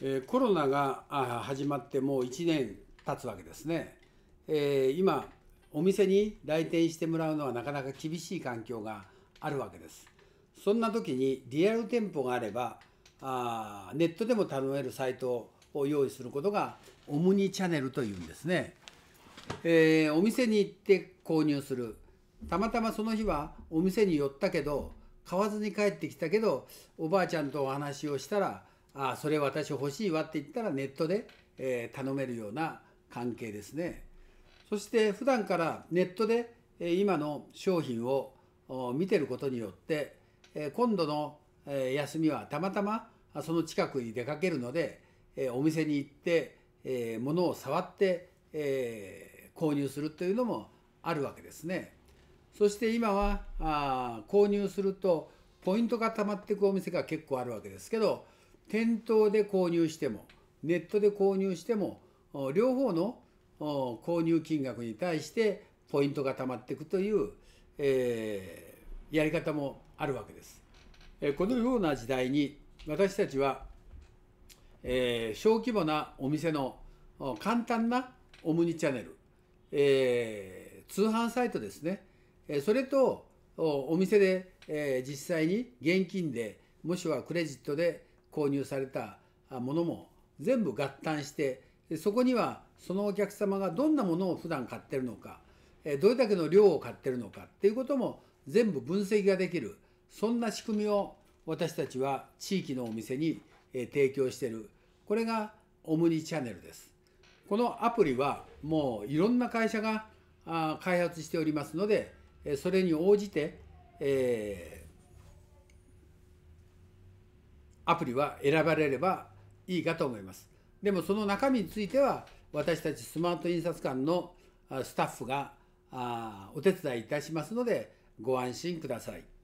えコロナが始まってもう1年経つわけですね、え今お店に来店してもらうのはなかなか厳しい環境があるわけですそんな時にリアル店舗があればあネットでも頼めるサイトを用意することがオムニチャネルというんですね、えお店に行って購入するたまたまその日はお店に寄ったけど買わずに帰ってきたけどおばあちゃんとお話をしたらあそれ私欲しいわって言ったらネットで、え頼めるような関係ですねそして普段からネットで、え今の商品を見てることによって、え今度の、え休みはたまたまその近くに出かけるので、えお店に行って、え物を触って、え購入するというのもあるわけですね。そして今はあ購入するとポイントがたまっていくお店が結構あるわけですけど店頭で購入してもネットで購入しても両方の購入金額に対してポイントがたまっていくという、えー、やり方もあるわけです。このような時代に私たちは、えー、小規模なお店の簡単なオムニチャンネル、えー、通販サイトですねそれとお店で、え実際に現金でもしくはクレジットで購入されたものも全部合体してそこにはそのお客様がどんなものを普段買ってるのかどれだけの量を買ってるのかっていうことも全部分析ができるそんな仕組みを私たちは地域のお店に提供してるこれがオムニチャネルですこのアプリはもういろんな会社が開発しておりますのでそれに応じて、えーアプリは選ばれればいいかと思います。でもその中身については私たちスマート印刷館のスタッフがお手伝いいたしますのでご安心ください。